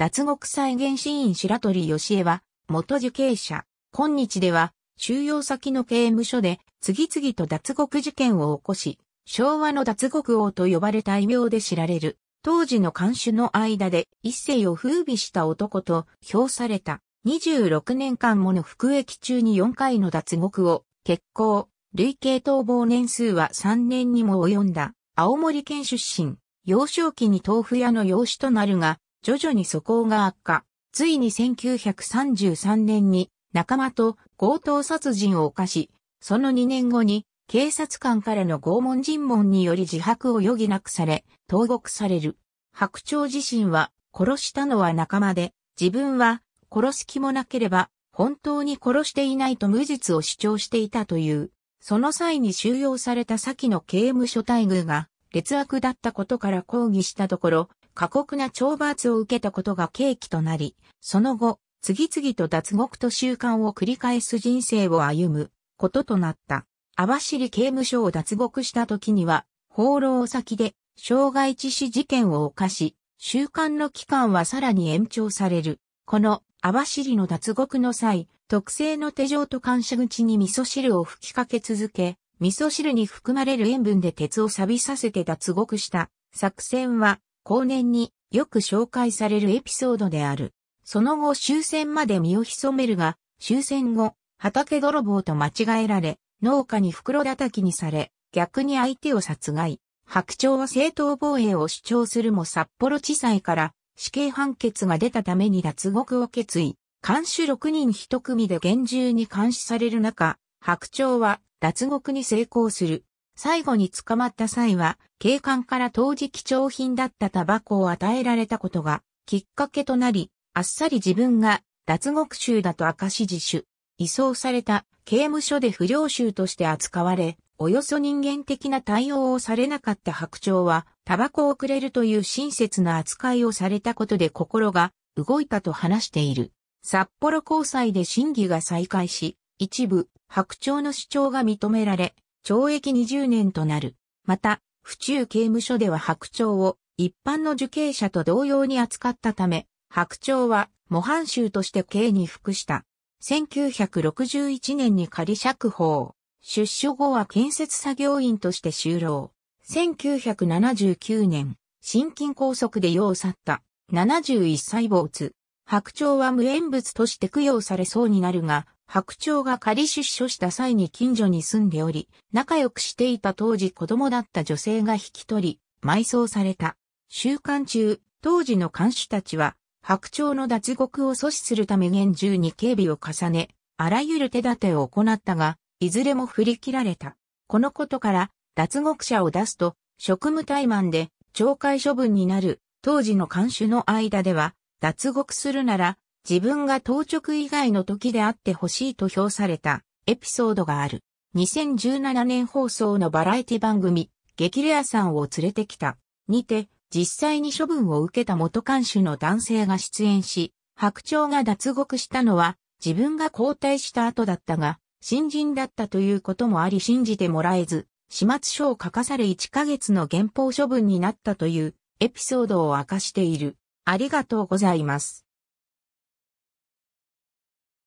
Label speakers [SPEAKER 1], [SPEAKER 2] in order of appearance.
[SPEAKER 1] 脱獄再現シーン白鳥義恵は、元受刑者。今日では、収容先の刑務所で、次々と脱獄事件を起こし、昭和の脱獄王と呼ばれた異名で知られる。当時の監守の間で一世を風靡した男と評された。26年間もの服役中に4回の脱獄を決行。累計逃亡年数は3年にも及んだ。青森県出身。幼少期に豆腐屋の養子となるが、徐々に素行が悪化。ついに1933年に仲間と強盗殺人を犯し、その2年後に警察官からの拷問尋問により自白を余儀なくされ、投獄される。白鳥自身は殺したのは仲間で、自分は殺す気もなければ本当に殺していないと無実を主張していたという。その際に収容された先の刑務所待遇が劣悪だったことから抗議したところ、過酷な懲罰を受けたことが契機となり、その後、次々と脱獄と習慣を繰り返す人生を歩むこととなった。網走刑務所を脱獄した時には、放浪先で傷害致死事件を犯し、習慣の期間はさらに延長される。この網走の脱獄の際、特製の手錠と感謝口に味噌汁を吹きかけ続け、味噌汁に含まれる塩分で鉄を錆びさせて脱獄した作戦は後年によく紹介されるエピソードである。その後終戦まで身を潜めるが、終戦後、畑泥棒と間違えられ、農家に袋叩きにされ、逆に相手を殺害。白鳥は正当防衛を主張するも札幌地裁から死刑判決が出たために脱獄を決意。監視6人一組で厳重に監視される中、白鳥は脱獄に成功する。最後に捕まった際は、警官から当時貴重品だったタバコを与えられたことが、きっかけとなり、あっさり自分が脱獄囚だと明かし自主。移送された刑務所で不良囚として扱われ、およそ人間的な対応をされなかった白鳥は、タバコをくれるという親切な扱いをされたことで心が動いたと話している。札幌高裁で審議が再開し、一部、白鳥の主張が認められ、懲役20年となる。また、府中刑務所では白鳥を一般の受刑者と同様に扱ったため、白鳥は模範囚として刑に服した。1961年に仮釈放。出所後は建設作業員として就労。1979年、心筋梗塞でを去った。71歳没。白鳥は無縁物として供養されそうになるが、白鳥が仮出所した際に近所に住んでおり、仲良くしていた当時子供だった女性が引き取り、埋葬された。週刊中、当時の監守たちは、白鳥の脱獄を阻止するため厳重に警備を重ね、あらゆる手立てを行ったが、いずれも振り切られた。このことから、脱獄者を出すと、職務怠慢で懲戒処分になる、当時の監守の間では、脱獄するなら、自分が当直以外の時であってほしいと評されたエピソードがある。2017年放送のバラエティ番組、激レアさんを連れてきた、にて、実際に処分を受けた元監修の男性が出演し、白鳥が脱獄したのは、自分が交代した後だったが、新人だったということもあり信じてもらえず、始末書を書かされ1ヶ月の減俸処分になったというエピソードを明かしている。ありがとうございます。